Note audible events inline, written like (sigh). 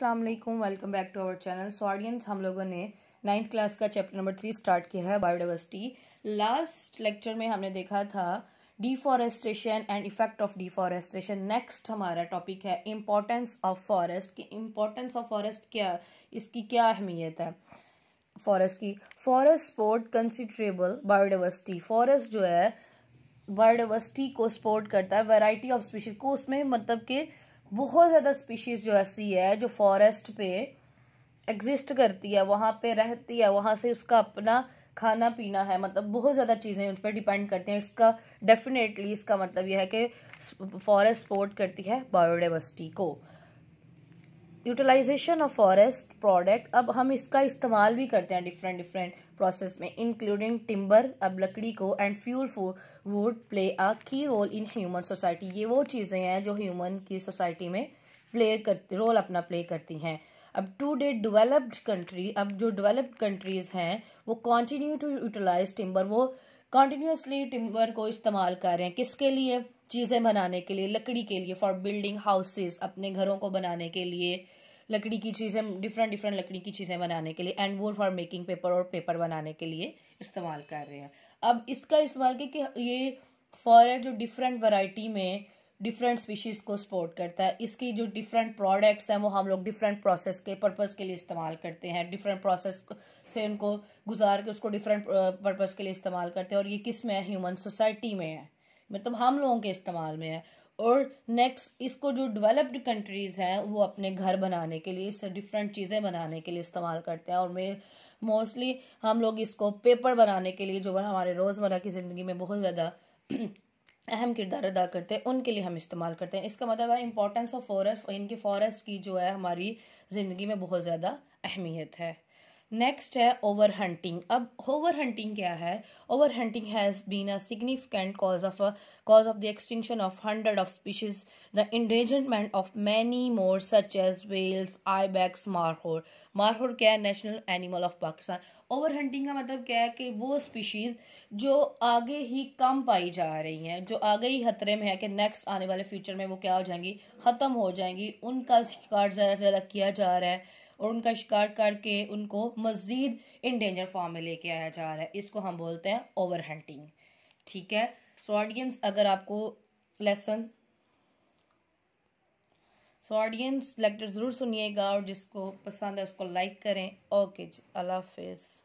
अस्सलाम welcome back to our channel so audience हम लोगों ने नाइन्थ क्लास का चैप्टर नंबर थ्री स्टार्ट किया है बायोडाइवर्सिटी लास्ट लेक्चर में हमने देखा था deforestation and effect of deforestation next हमारा टॉपिक है इम्पोर्टेंस ऑफ फॉरेस्ट कि इम्पोर्टेंस ऑफ फॉरेस्ट क्या इसकी क्या अहमियत है फॉरेस्ट की forest support considerable biodiversity forest जो है बायोडाइवर्सिटी को सपोर्ट करता है वैरायटी ऑफ स्पीशीज को उसमें मतलब के बहुत ज़्यादा स्पीशीज़ जो ऐसी है जो फॉरेस्ट पे एग्जिस्ट करती है वहाँ पे रहती है वहाँ से उसका अपना खाना पीना है मतलब बहुत ज़्यादा चीज़ें उस पर डिपेंड करती हैं इसका डेफिनेटली इसका मतलब यह है कि फॉरेस्ट सपोर्ट करती है बायोडाइवर्सिटी को यूटिलाइजेशन ऑफ फॉरेस्ट प्रोडक्ट अब हम इसका इस्तेमाल भी करते हैं डिफरेंट डिफरेंट प्रोसेस में इंक्लूडिंग टिम्बर अब लकड़ी को and fuel wood play a key role in human society ये वो चीज़ें हैं जो ह्यूमन की सोसाइटी में प्ले कर रोल अपना प्ले करती हैं अब टू डे डिवेलप्ड कंट्री अब जो डिवेलप्ड कंट्रीज़ हैं वो कॉन्टिन्यू टू यूटिलाइज टिम्बर वो कॉन्टीन्यूसली टिम्बर को इस्तेमाल कर रहे हैं किसके लिए चीज़ें बनाने के लिए लकड़ी के लिए फॉर बिल्डिंग हाउसेस अपने घरों को बनाने के लिए लकड़ी की चीज़ें डिफरेंट डिफरेंट लकड़ी की चीज़ें बनाने के लिए एंड वो फॉर मेकिंग पेपर और पेपर बनाने के लिए इस्तेमाल कर रहे हैं अब इसका इस्तेमाल कि ये फॉर जो डिफरेंट वाइटी में डिफरेंट स्पीशीज़ को सपोर्ट करता है इसकी जो डिफरेंट प्रोडक्ट्स हैं वो हम लोग डिफरेंट प्रोसेस के पर्पज़ के लिए इस्तेमाल करते हैं डिफरेंट प्रोसेस से उनको गुजार के उसको डिफरेंट पर्पज़ के लिए इस्तेमाल करते हैं और ये किस में है ह्यूमन सोसाइटी में है मतलब हम लोगों के इस्तेमाल में है और नेक्स्ट इसको जो डेवलप्ड कंट्रीज़ हैं वो अपने घर बनाने के लिए इससे डिफरेंट चीज़ें बनाने के लिए इस्तेमाल करते हैं और मे मोस्टली हम लोग इसको पेपर बनाने के लिए जो हमारे रोज़मर्रा की ज़िंदगी में बहुत ज़्यादा (clears throat) अहम किरदार अदा करते हैं उनके लिए हम इस्तेमाल करते हैं इसका मतलब है इंपॉर्टेंस ऑफ फॉरेस्ट इनकी फॉरेस्ट की जो है हमारी ज़िंदगी में बहुत ज़्यादा अहमियत है नेक्स्ट है ओवर हंटिंग अब ओवर हंटिंग क्या है over hunting has been a significant cause of cause of the extinction of hundred of species the endangerment of many more such as whales ibex markhor markhor क्या है national animal of Pakistan over hunting का मतलब क्या है कि वो species जो आगे ही कम पाई जा रही हैं जो आगे ही खतरे में है कि नेक्स्ट आने वाले फ्यूचर में वो क्या हो जाएंगी ख़त्म हो जाएंगी उनका शिकार ज़्यादा से ज़्यादा किया जा रहा है और उनका शिकार करके उनको मज़ीद इन डेंजर फॉर्म में लेके आया जा रहा है इसको हम बोलते हैं ओवर हंटिंग ठीक है सो ऑडियंस अगर आपको लेसन सो ऑडियंस लेक्चर ज़रूर सुनिएगा और जिसको पसंद है उसको लाइक करें ओके जी अल्लाह हाफिज़